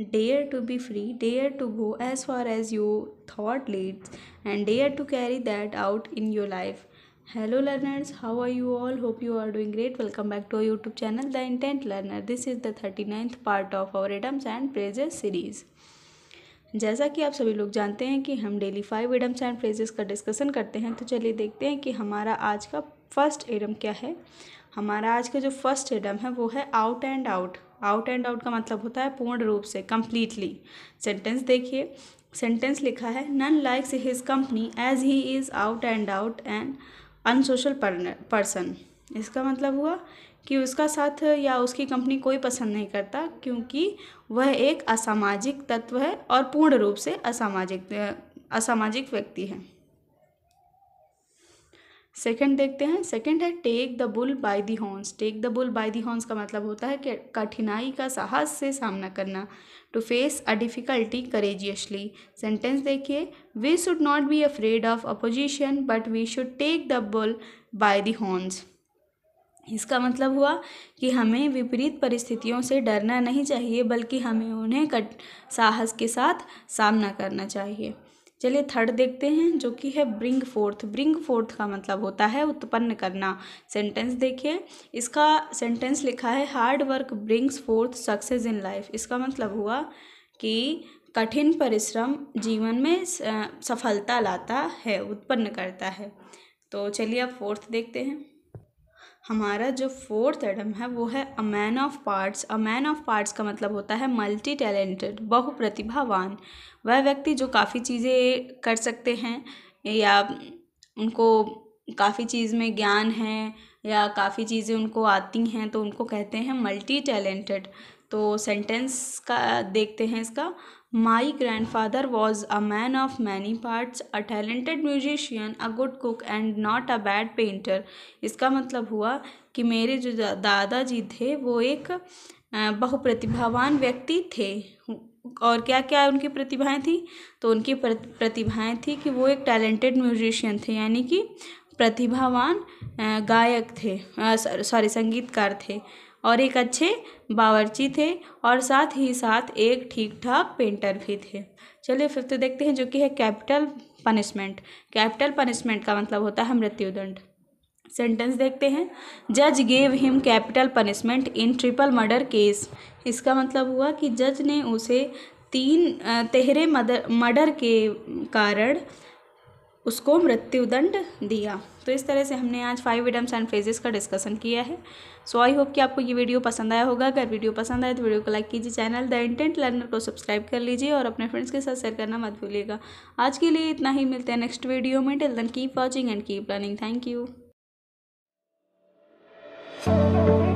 dare to be free dare to go as far as you thought leads and dare to carry that out in your life hello learners how are you all hope you are doing great welcome back to our YouTube channel the intent learner this is the thirty ninth part of our idioms and phrases series जैसा कि आप सभी लोग जानते हैं कि हम daily five idioms and phrases का डिस्कशन करते हैं तो चलिए देखते हैं कि हमारा आज का फर्स्ट एडम क्या है हमारा आज का जो फर्स्ट एडम है वो है out and out out and out का मतलब होता है पूर्ण रूप से कम्प्लीटली सेंटेंस देखिए सेंटेंस लिखा है none likes his company as he is out and out and unsocial person इसका मतलब हुआ कि उसका साथ या उसकी कंपनी कोई पसंद नहीं करता क्योंकि वह एक असामाजिक तत्व है और पूर्ण रूप से असामाजिक असामाजिक व्यक्ति है सेकंड देखते हैं सेकंड है take the bull by the horns take the bull by the horns का मतलब होता है कि कठिनाई का साहस से सामना करना to face a difficulty courageously sentence देखिए we should not be afraid of opposition but we should take the bull by the horns इसका मतलब हुआ कि हमें विपरीत परिस्थितियों से डरना नहीं चाहिए बल्कि हमें उन्हें कट साहस के साथ सामना करना चाहिए चलिए थर्ड देखते हैं जो कि है ब्रिंग फोर्थ ब्रिंग फोर्थ का मतलब होता है उत्पन्न करना सेंटेंस देखिए इसका सेंटेंस लिखा है hard work brings forth success in life इसका मतलब हुआ कि कठिन परिश्रम जीवन में सफलता लाता है उत्पन्न करता है तो चलिए अब फोर्थ देखते हैं हमारा जो फोर्थ एडम है वो है a man of parts a man of parts का मतलब होता है मल्टी टैलेंटेड बहु प्रतिभावान वह व्यक्ति जो काफ़ी चीज़ें कर सकते हैं या उनको काफ़ी चीज़ में ज्ञान है या काफ़ी चीज़ें उनको आती हैं तो उनको कहते हैं मल्टी टैलेंटेड तो सेंटेंस का देखते हैं इसका my grandfather was a man of many parts a talented musician a good cook and not a bad painter इसका मतलब हुआ कि मेरे जो दादाजी थे वो एक बहुप्रतिभावान व्यक्ति थे और क्या क्या उनकी प्रतिभाएं थी तो उनकी प्रतिभाएं थी कि वो एक टैलेंटेड म्यूजिशियन थे यानी कि प्रतिभावान गायक थे सॉरी संगीतकार थे और एक अच्छे बावर्ची थे और साथ ही साथ एक ठीक ठाक पेंटर भी थे चलिए फिफ्थ तो देखते हैं जो कि है कैपिटल पनिशमेंट कैपिटल पनिशमेंट का मतलब होता है मृत्युदंड सेंटेंस देखते हैं जज gave him capital punishment in triple murder case इसका मतलब हुआ कि जज ने उसे तीन तेहरे मदर मर्डर के कारण उसको मृत्युदंड दिया तो इस तरह से हमने आज फाइव विडम्स एंड फ्रेजेस का डिस्कशन किया है सो आई होप कि आपको ये वीडियो पसंद आया होगा अगर वीडियो पसंद आए तो वीडियो को लाइक कीजिए चैनल द इंटेंट लर्नर को सब्सक्राइब कर लीजिए और अपने फ्रेंड्स के साथ शेयर करना मत भूलिएगा आज के लिए इतना ही मिलते हैं नेक्स्ट वीडियो में till then keep watching and keep learning thank you